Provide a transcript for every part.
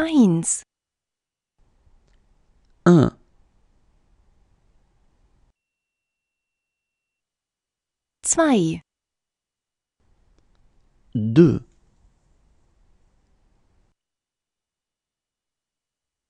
Eins. Un. Äh. Zwei. Deux.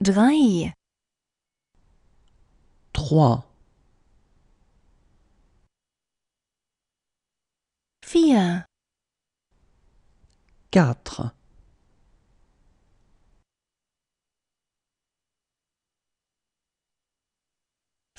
Drei. Trois. Vier. Quatre.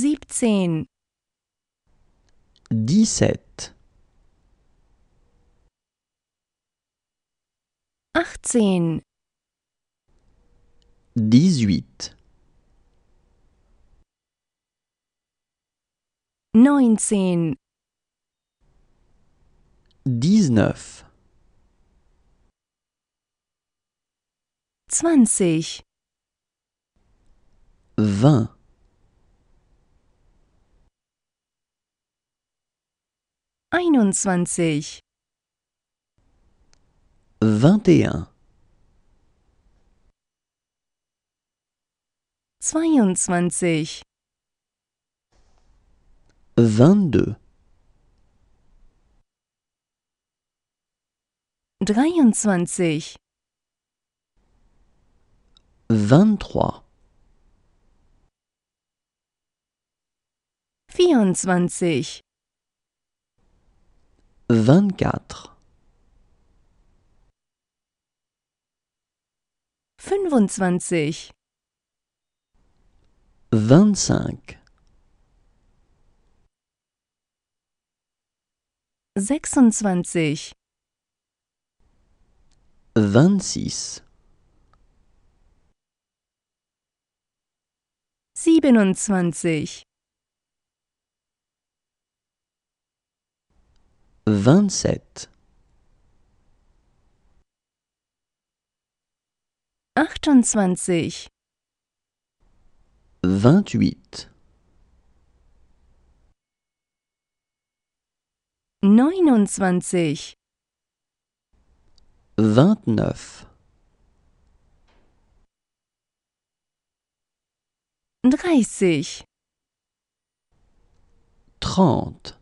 siebzehn, dix-sept, achtzehn, dix-huit, neunzehn, dix-neuf, zwanzig, vingt einundzwanzig, vingt et un, zweiundzwanzig, vingt-deux, dreiundzwanzig, vingt vierundzwanzig, vingt-quatre fünfundzwanzig vingt-cinq sechsundzwanzig siebenundzwanzig vingt-sept. Achtundzwanzig. Vingt-huit. Neunundzwanzig. Vingt-neuf. Dreißig. Trente.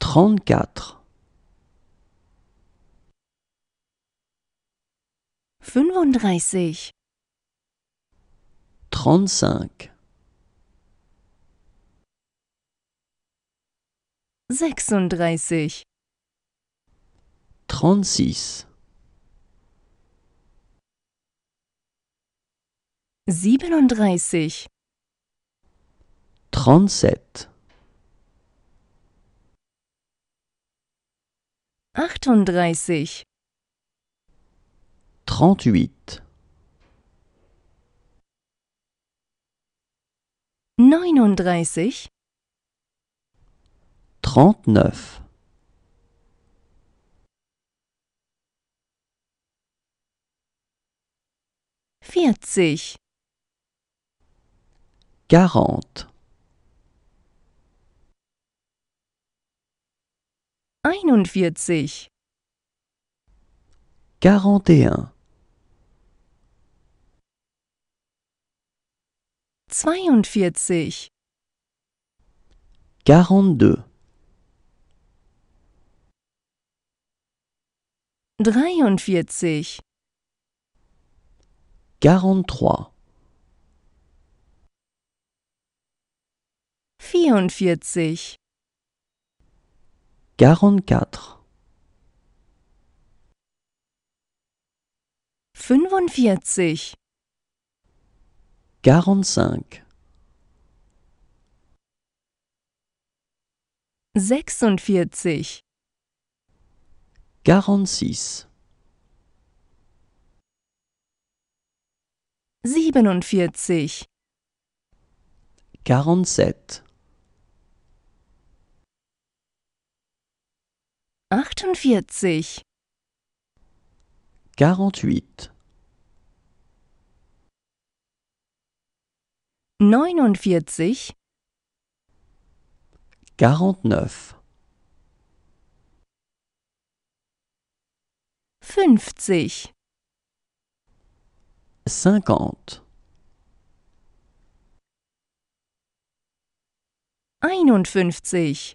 Trente-quatre. Fünfunddreißig. Trente-cinq. Sechsunddreißig. trente Siebenunddreißig. Trente-sept. 38 38 39 39 40 40 41 41 42 42 43 43 44 Quarante-quatre. Fünfundvierzig. Quarante-cinq. Sechsundvierzig. Quarante-six. Siebenundvierzig. Quarante-sept. achtundvierzig, quarante-huit, neunundvierzig, quarante-neuf, fünfzig, einundfünfzig,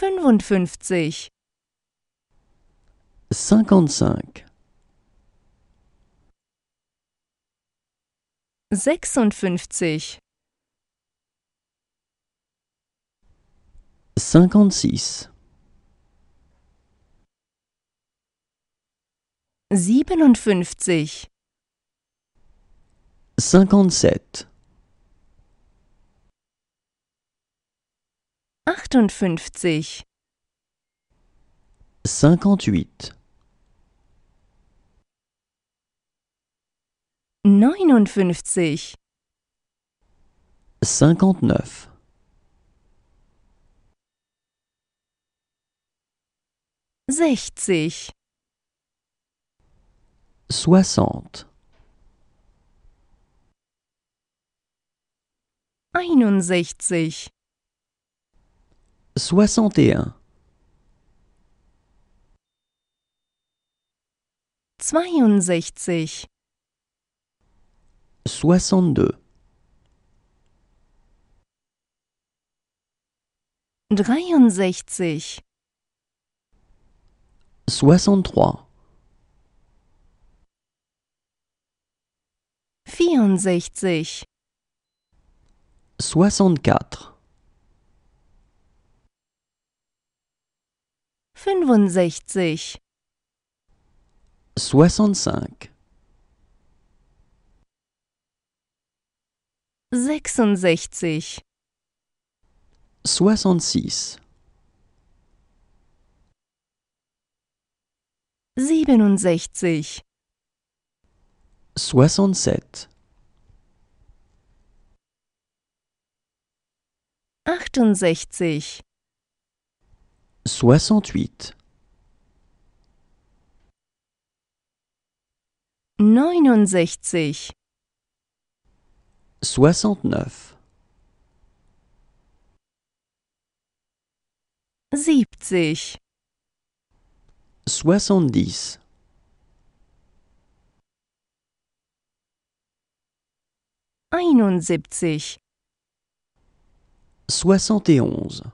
fünfundfünfzig, cinquante-cinq, sechsundfünfzig, cinquante-six, siebenundfünfzig, achtundfünfzig, cinquante-huit, neunundfünfzig, cinquante-neuf, sechzig, 61 62 62 63 63 64 64 fünfundsechzig, soixante-cinq, sechsundsechzig, soixante-six, siebenundsechzig, soixante-sept, achtundsechzig 68 69 69 70 70 71 71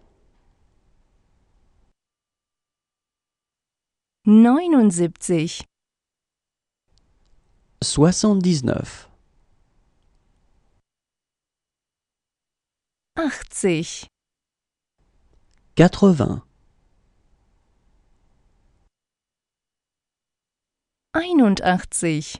neunundsiebzig, soixante-dix-neuf, achtzig, quatre-vingts, einundachtzig,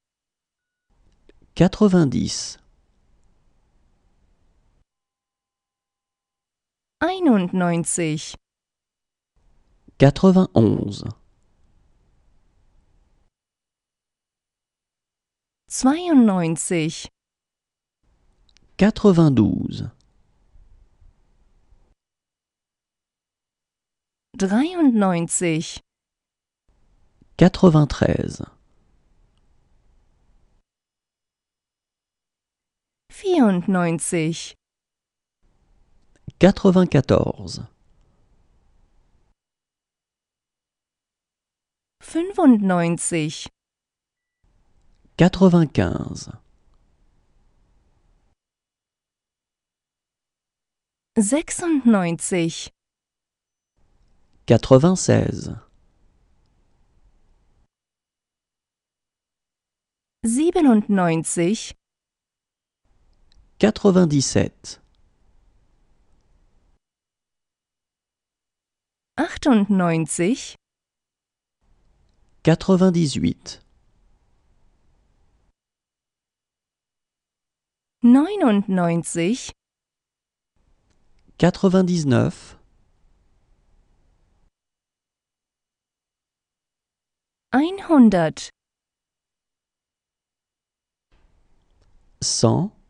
90 91 92 92 93 vierundneunzig, Quatre-vingt-quatorze, fünfundneunzig, quatre vingt sechsundneunzig, siebenundneunzig, Quatre-vingt-dix-sept. achtundneunzig, quatre vingt neunundneunzig, einhundert, Cent.